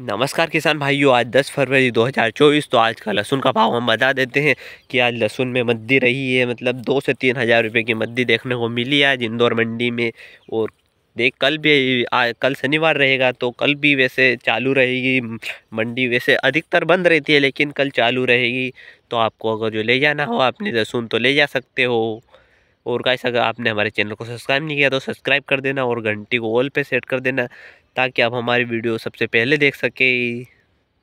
नमस्कार किसान भाइयों आज 10 फरवरी 2024 तो आज का लहसुन का भाव हम बता देते हैं कि आज लहसुन में मंदी रही है मतलब दो से तीन हज़ार रुपये की मंदी देखने को मिली आज इंदौर मंडी में और देख कल भी आ, कल शनिवार रहेगा तो कल भी वैसे चालू रहेगी मंडी वैसे अधिकतर बंद रहती है लेकिन कल चालू रहेगी तो आपको अगर जो ले जाना हो आपने लहसुन तो ले जा सकते हो और गाइस अगर आपने हमारे चैनल को सब्सक्राइब नहीं किया तो सब्सक्राइब कर देना और घंटी को ऑल पे सेट कर देना ताकि आप हमारी वीडियो सबसे पहले देख सकें